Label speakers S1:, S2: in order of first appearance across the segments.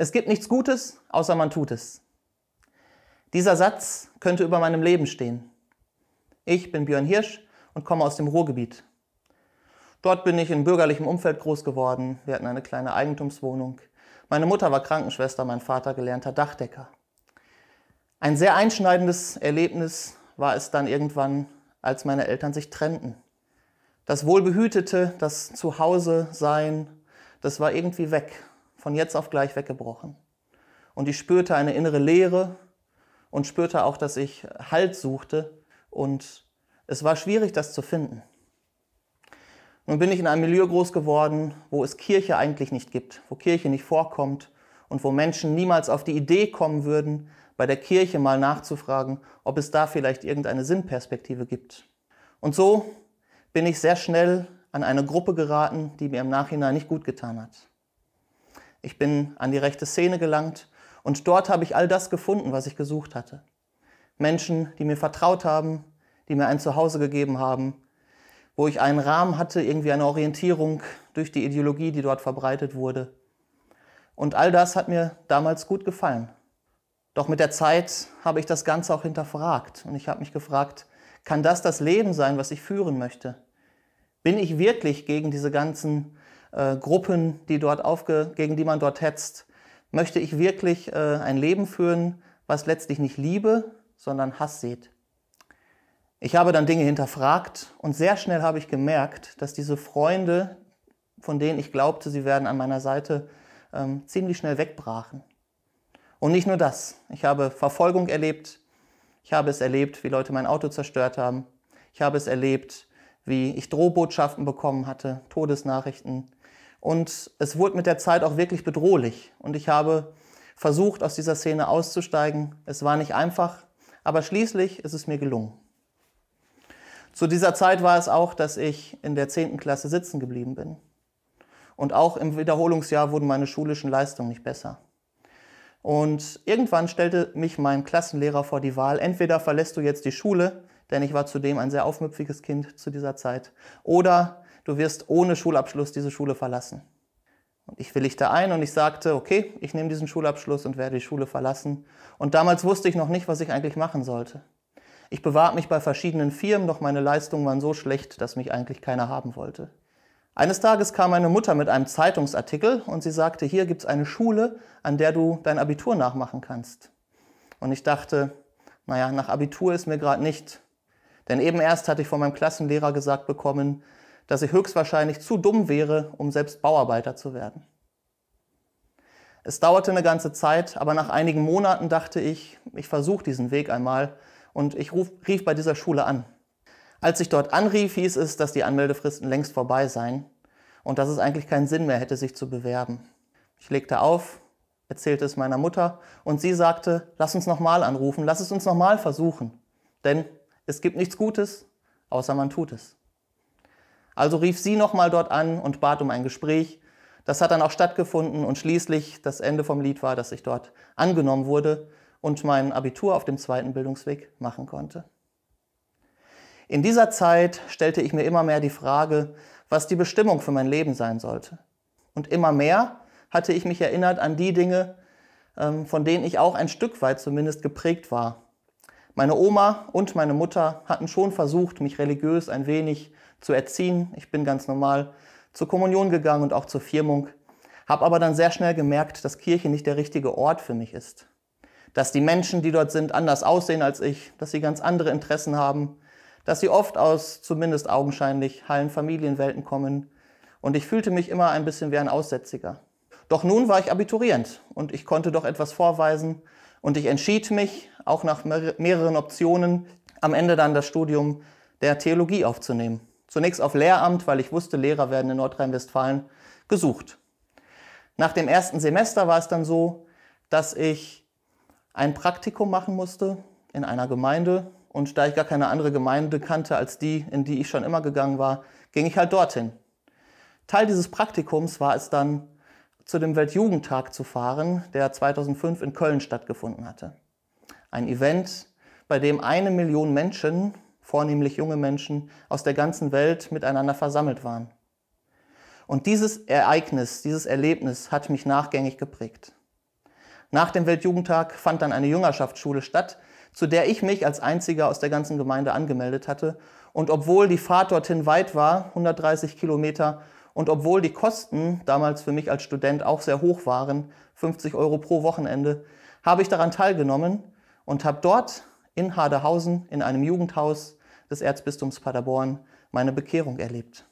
S1: Es gibt nichts Gutes, außer man tut es. Dieser Satz könnte über meinem Leben stehen. Ich bin Björn Hirsch und komme aus dem Ruhrgebiet. Dort bin ich in bürgerlichem Umfeld groß geworden. Wir hatten eine kleine Eigentumswohnung. Meine Mutter war Krankenschwester, mein Vater gelernter Dachdecker. Ein sehr einschneidendes Erlebnis war es dann irgendwann, als meine Eltern sich trennten. Das Wohlbehütete, das Zuhause sein, das war irgendwie weg von jetzt auf gleich weggebrochen. Und ich spürte eine innere Leere und spürte auch, dass ich Halt suchte. Und es war schwierig, das zu finden. Nun bin ich in einem Milieu groß geworden, wo es Kirche eigentlich nicht gibt, wo Kirche nicht vorkommt und wo Menschen niemals auf die Idee kommen würden, bei der Kirche mal nachzufragen, ob es da vielleicht irgendeine Sinnperspektive gibt. Und so bin ich sehr schnell an eine Gruppe geraten, die mir im Nachhinein nicht gut getan hat. Ich bin an die rechte Szene gelangt und dort habe ich all das gefunden, was ich gesucht hatte. Menschen, die mir vertraut haben, die mir ein Zuhause gegeben haben, wo ich einen Rahmen hatte, irgendwie eine Orientierung durch die Ideologie, die dort verbreitet wurde. Und all das hat mir damals gut gefallen. Doch mit der Zeit habe ich das Ganze auch hinterfragt und ich habe mich gefragt, kann das das Leben sein, was ich führen möchte? Bin ich wirklich gegen diese ganzen äh, Gruppen, die dort aufge gegen die man dort hetzt. Möchte ich wirklich äh, ein Leben führen, was letztlich nicht Liebe, sondern Hass sieht? Ich habe dann Dinge hinterfragt und sehr schnell habe ich gemerkt, dass diese Freunde, von denen ich glaubte, sie werden an meiner Seite, ähm, ziemlich schnell wegbrachen. Und nicht nur das. Ich habe Verfolgung erlebt. Ich habe es erlebt, wie Leute mein Auto zerstört haben. Ich habe es erlebt, wie ich Drohbotschaften bekommen hatte, Todesnachrichten. Und es wurde mit der Zeit auch wirklich bedrohlich. Und ich habe versucht, aus dieser Szene auszusteigen. Es war nicht einfach, aber schließlich ist es mir gelungen. Zu dieser Zeit war es auch, dass ich in der 10. Klasse sitzen geblieben bin. Und auch im Wiederholungsjahr wurden meine schulischen Leistungen nicht besser. Und irgendwann stellte mich mein Klassenlehrer vor die Wahl, entweder verlässt du jetzt die Schule, denn ich war zudem ein sehr aufmüpfiges Kind zu dieser Zeit, oder du wirst ohne Schulabschluss diese Schule verlassen. Und ich willigte ein und ich sagte, okay, ich nehme diesen Schulabschluss und werde die Schule verlassen. Und damals wusste ich noch nicht, was ich eigentlich machen sollte. Ich bewarb mich bei verschiedenen Firmen, doch meine Leistungen waren so schlecht, dass mich eigentlich keiner haben wollte. Eines Tages kam meine Mutter mit einem Zeitungsartikel und sie sagte, hier gibt es eine Schule, an der du dein Abitur nachmachen kannst. Und ich dachte, naja, nach Abitur ist mir gerade nicht. Denn eben erst hatte ich von meinem Klassenlehrer gesagt bekommen, dass ich höchstwahrscheinlich zu dumm wäre, um selbst Bauarbeiter zu werden. Es dauerte eine ganze Zeit, aber nach einigen Monaten dachte ich, ich versuche diesen Weg einmal und ich ruf, rief bei dieser Schule an. Als ich dort anrief, hieß es, dass die Anmeldefristen längst vorbei seien und dass es eigentlich keinen Sinn mehr hätte, sich zu bewerben. Ich legte auf, erzählte es meiner Mutter und sie sagte, lass uns nochmal anrufen, lass es uns nochmal versuchen. Denn es gibt nichts Gutes, außer man tut es. Also rief sie nochmal dort an und bat um ein Gespräch. Das hat dann auch stattgefunden und schließlich das Ende vom Lied war, dass ich dort angenommen wurde und mein Abitur auf dem zweiten Bildungsweg machen konnte. In dieser Zeit stellte ich mir immer mehr die Frage, was die Bestimmung für mein Leben sein sollte. Und immer mehr hatte ich mich erinnert an die Dinge, ähm, von denen ich auch ein Stück weit zumindest geprägt war. Meine Oma und meine Mutter hatten schon versucht, mich religiös ein wenig zu erziehen. Ich bin ganz normal zur Kommunion gegangen und auch zur Firmung, habe aber dann sehr schnell gemerkt, dass Kirche nicht der richtige Ort für mich ist. Dass die Menschen, die dort sind, anders aussehen als ich, dass sie ganz andere Interessen haben, dass sie oft aus zumindest augenscheinlich heilen Familienwelten kommen. Und ich fühlte mich immer ein bisschen wie ein Aussätziger. Doch nun war ich Abiturient und ich konnte doch etwas vorweisen, und ich entschied mich, auch nach mehreren Optionen, am Ende dann das Studium der Theologie aufzunehmen. Zunächst auf Lehramt, weil ich wusste, Lehrer werden in Nordrhein-Westfalen gesucht. Nach dem ersten Semester war es dann so, dass ich ein Praktikum machen musste in einer Gemeinde. Und da ich gar keine andere Gemeinde kannte als die, in die ich schon immer gegangen war, ging ich halt dorthin. Teil dieses Praktikums war es dann, zu dem Weltjugendtag zu fahren, der 2005 in Köln stattgefunden hatte. Ein Event, bei dem eine Million Menschen, vornehmlich junge Menschen, aus der ganzen Welt miteinander versammelt waren. Und dieses Ereignis, dieses Erlebnis hat mich nachgängig geprägt. Nach dem Weltjugendtag fand dann eine Jüngerschaftsschule statt, zu der ich mich als einziger aus der ganzen Gemeinde angemeldet hatte. Und obwohl die Fahrt dorthin weit war, 130 Kilometer, und obwohl die Kosten damals für mich als Student auch sehr hoch waren, 50 Euro pro Wochenende, habe ich daran teilgenommen und habe dort in Hadehausen in einem Jugendhaus des Erzbistums Paderborn meine Bekehrung erlebt.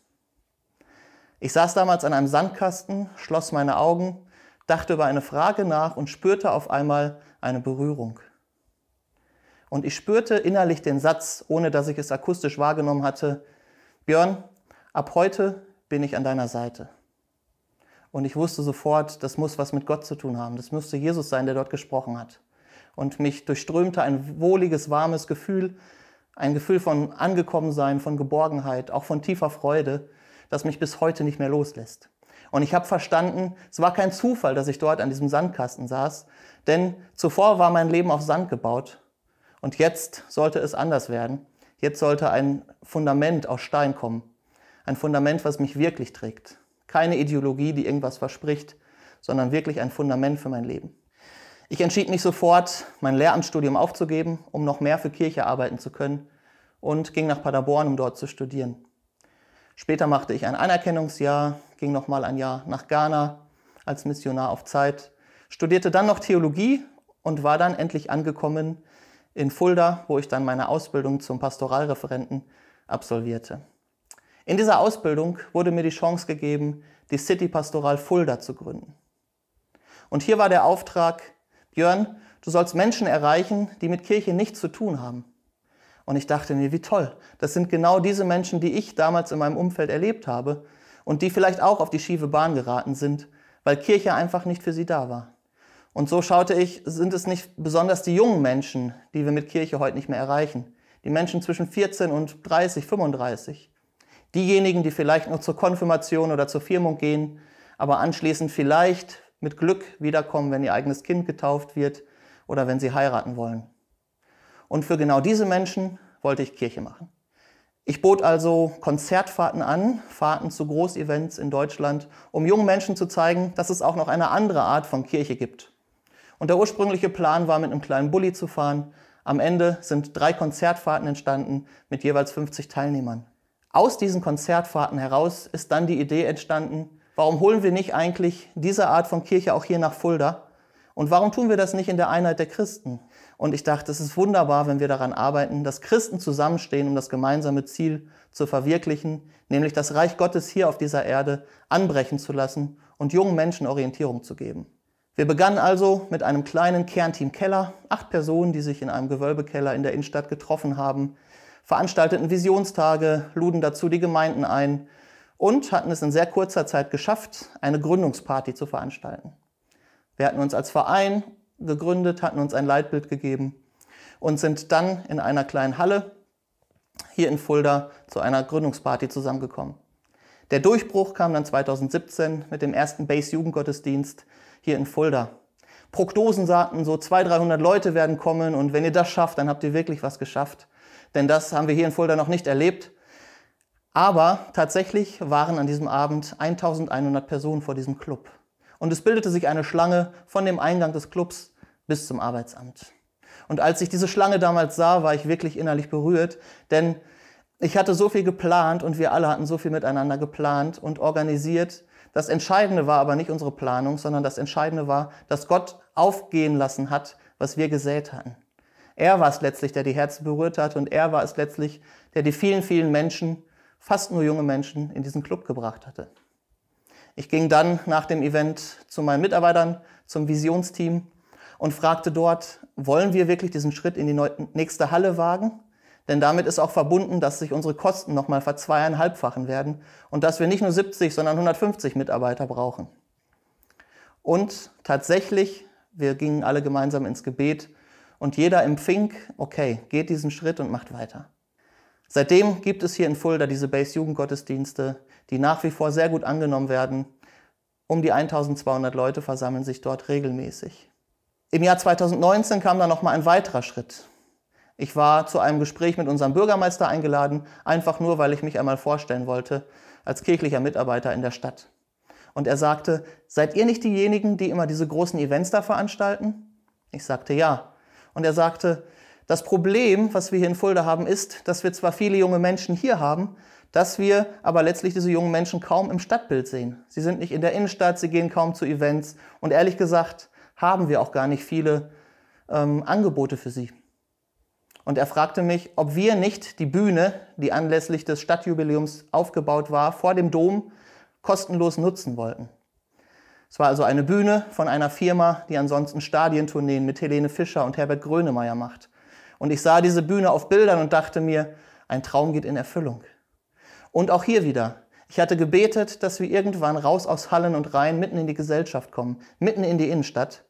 S1: Ich saß damals an einem Sandkasten, schloss meine Augen, dachte über eine Frage nach und spürte auf einmal eine Berührung. Und ich spürte innerlich den Satz, ohne dass ich es akustisch wahrgenommen hatte, Björn, ab heute bin ich an deiner Seite. Und ich wusste sofort, das muss was mit Gott zu tun haben. Das müsste Jesus sein, der dort gesprochen hat. Und mich durchströmte ein wohliges, warmes Gefühl, ein Gefühl von Angekommensein, von Geborgenheit, auch von tiefer Freude, das mich bis heute nicht mehr loslässt. Und ich habe verstanden, es war kein Zufall, dass ich dort an diesem Sandkasten saß, denn zuvor war mein Leben auf Sand gebaut und jetzt sollte es anders werden. Jetzt sollte ein Fundament aus Stein kommen. Ein Fundament, was mich wirklich trägt. Keine Ideologie, die irgendwas verspricht, sondern wirklich ein Fundament für mein Leben. Ich entschied mich sofort, mein Lehramtsstudium aufzugeben, um noch mehr für Kirche arbeiten zu können und ging nach Paderborn, um dort zu studieren. Später machte ich ein Anerkennungsjahr, ging nochmal ein Jahr nach Ghana als Missionar auf Zeit, studierte dann noch Theologie und war dann endlich angekommen in Fulda, wo ich dann meine Ausbildung zum Pastoralreferenten absolvierte. In dieser Ausbildung wurde mir die Chance gegeben, die City Pastoral Fulda zu gründen. Und hier war der Auftrag, Björn, du sollst Menschen erreichen, die mit Kirche nichts zu tun haben. Und ich dachte mir, wie toll, das sind genau diese Menschen, die ich damals in meinem Umfeld erlebt habe und die vielleicht auch auf die schiefe Bahn geraten sind, weil Kirche einfach nicht für sie da war. Und so schaute ich, sind es nicht besonders die jungen Menschen, die wir mit Kirche heute nicht mehr erreichen, die Menschen zwischen 14 und 30, 35, Diejenigen, die vielleicht noch zur Konfirmation oder zur Firmung gehen, aber anschließend vielleicht mit Glück wiederkommen, wenn ihr eigenes Kind getauft wird oder wenn sie heiraten wollen. Und für genau diese Menschen wollte ich Kirche machen. Ich bot also Konzertfahrten an, Fahrten zu Großevents in Deutschland, um jungen Menschen zu zeigen, dass es auch noch eine andere Art von Kirche gibt. Und der ursprüngliche Plan war, mit einem kleinen Bulli zu fahren. Am Ende sind drei Konzertfahrten entstanden mit jeweils 50 Teilnehmern. Aus diesen Konzertfahrten heraus ist dann die Idee entstanden, warum holen wir nicht eigentlich diese Art von Kirche auch hier nach Fulda? Und warum tun wir das nicht in der Einheit der Christen? Und ich dachte, es ist wunderbar, wenn wir daran arbeiten, dass Christen zusammenstehen, um das gemeinsame Ziel zu verwirklichen, nämlich das Reich Gottes hier auf dieser Erde anbrechen zu lassen und jungen Menschen Orientierung zu geben. Wir begannen also mit einem kleinen Kernteam Keller, acht Personen, die sich in einem Gewölbekeller in der Innenstadt getroffen haben, veranstalteten Visionstage, luden dazu die Gemeinden ein und hatten es in sehr kurzer Zeit geschafft, eine Gründungsparty zu veranstalten. Wir hatten uns als Verein gegründet, hatten uns ein Leitbild gegeben und sind dann in einer kleinen Halle hier in Fulda zu einer Gründungsparty zusammengekommen. Der Durchbruch kam dann 2017 mit dem ersten Base-Jugendgottesdienst hier in Fulda. Prognosen sagten, so 200, 300 Leute werden kommen und wenn ihr das schafft, dann habt ihr wirklich was geschafft denn das haben wir hier in Fulda noch nicht erlebt. Aber tatsächlich waren an diesem Abend 1100 Personen vor diesem Club. Und es bildete sich eine Schlange von dem Eingang des Clubs bis zum Arbeitsamt. Und als ich diese Schlange damals sah, war ich wirklich innerlich berührt, denn ich hatte so viel geplant und wir alle hatten so viel miteinander geplant und organisiert. Das Entscheidende war aber nicht unsere Planung, sondern das Entscheidende war, dass Gott aufgehen lassen hat, was wir gesät hatten. Er war es letztlich, der die Herzen berührt hat und er war es letztlich, der die vielen, vielen Menschen, fast nur junge Menschen, in diesen Club gebracht hatte. Ich ging dann nach dem Event zu meinen Mitarbeitern, zum Visionsteam und fragte dort, wollen wir wirklich diesen Schritt in die nächste Halle wagen? Denn damit ist auch verbunden, dass sich unsere Kosten nochmal verzweieinhalbfachen werden und dass wir nicht nur 70, sondern 150 Mitarbeiter brauchen. Und tatsächlich, wir gingen alle gemeinsam ins Gebet und jeder empfing, okay, geht diesen Schritt und macht weiter. Seitdem gibt es hier in Fulda diese Base-Jugendgottesdienste, die nach wie vor sehr gut angenommen werden. Um die 1200 Leute versammeln sich dort regelmäßig. Im Jahr 2019 kam dann nochmal ein weiterer Schritt. Ich war zu einem Gespräch mit unserem Bürgermeister eingeladen, einfach nur, weil ich mich einmal vorstellen wollte als kirchlicher Mitarbeiter in der Stadt. Und er sagte, seid ihr nicht diejenigen, die immer diese großen Events da veranstalten? Ich sagte ja. Und er sagte, das Problem, was wir hier in Fulda haben, ist, dass wir zwar viele junge Menschen hier haben, dass wir aber letztlich diese jungen Menschen kaum im Stadtbild sehen. Sie sind nicht in der Innenstadt, sie gehen kaum zu Events und ehrlich gesagt haben wir auch gar nicht viele ähm, Angebote für sie. Und er fragte mich, ob wir nicht die Bühne, die anlässlich des Stadtjubiläums aufgebaut war, vor dem Dom kostenlos nutzen wollten. Es war also eine Bühne von einer Firma, die ansonsten Stadientourneen mit Helene Fischer und Herbert Grönemeyer macht. Und ich sah diese Bühne auf Bildern und dachte mir, ein Traum geht in Erfüllung. Und auch hier wieder. Ich hatte gebetet, dass wir irgendwann raus aus Hallen und Reihen mitten in die Gesellschaft kommen, mitten in die Innenstadt.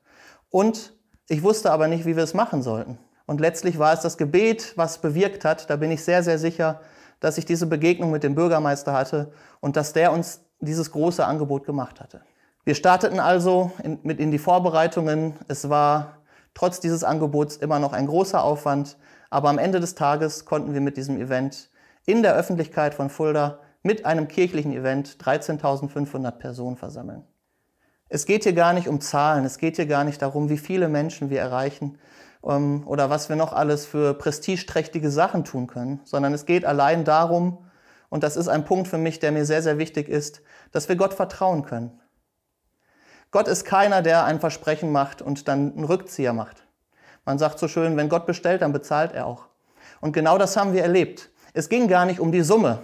S1: Und ich wusste aber nicht, wie wir es machen sollten. Und letztlich war es das Gebet, was bewirkt hat. Da bin ich sehr, sehr sicher, dass ich diese Begegnung mit dem Bürgermeister hatte und dass der uns dieses große Angebot gemacht hatte. Wir starteten also in, mit in die Vorbereitungen. Es war trotz dieses Angebots immer noch ein großer Aufwand, aber am Ende des Tages konnten wir mit diesem Event in der Öffentlichkeit von Fulda mit einem kirchlichen Event 13.500 Personen versammeln. Es geht hier gar nicht um Zahlen, es geht hier gar nicht darum, wie viele Menschen wir erreichen ähm, oder was wir noch alles für prestigeträchtige Sachen tun können, sondern es geht allein darum, und das ist ein Punkt für mich, der mir sehr, sehr wichtig ist, dass wir Gott vertrauen können. Gott ist keiner, der ein Versprechen macht und dann einen Rückzieher macht. Man sagt so schön, wenn Gott bestellt, dann bezahlt er auch. Und genau das haben wir erlebt. Es ging gar nicht um die Summe.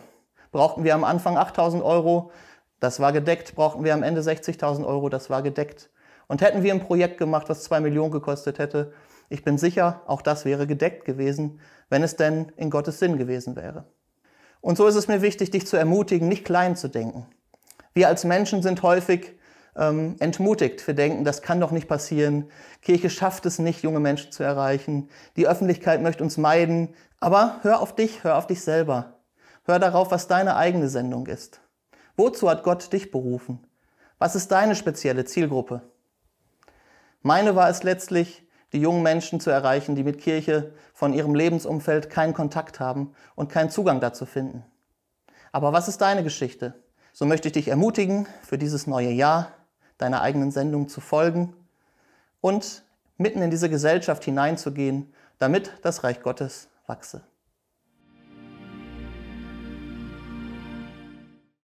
S1: Brauchten wir am Anfang 8000 Euro, das war gedeckt. Brauchten wir am Ende 60.000 Euro, das war gedeckt. Und hätten wir ein Projekt gemacht, was zwei Millionen gekostet hätte, ich bin sicher, auch das wäre gedeckt gewesen, wenn es denn in Gottes Sinn gewesen wäre. Und so ist es mir wichtig, dich zu ermutigen, nicht klein zu denken. Wir als Menschen sind häufig ähm, entmutigt. Wir denken, das kann doch nicht passieren. Kirche schafft es nicht, junge Menschen zu erreichen. Die Öffentlichkeit möchte uns meiden. Aber hör auf dich, hör auf dich selber. Hör darauf, was deine eigene Sendung ist. Wozu hat Gott dich berufen? Was ist deine spezielle Zielgruppe? Meine war es letztlich, die jungen Menschen zu erreichen, die mit Kirche von ihrem Lebensumfeld keinen Kontakt haben und keinen Zugang dazu finden. Aber was ist deine Geschichte? So möchte ich dich ermutigen für dieses neue Jahr, deiner eigenen Sendung zu folgen und mitten in diese Gesellschaft hineinzugehen, damit das Reich Gottes wachse.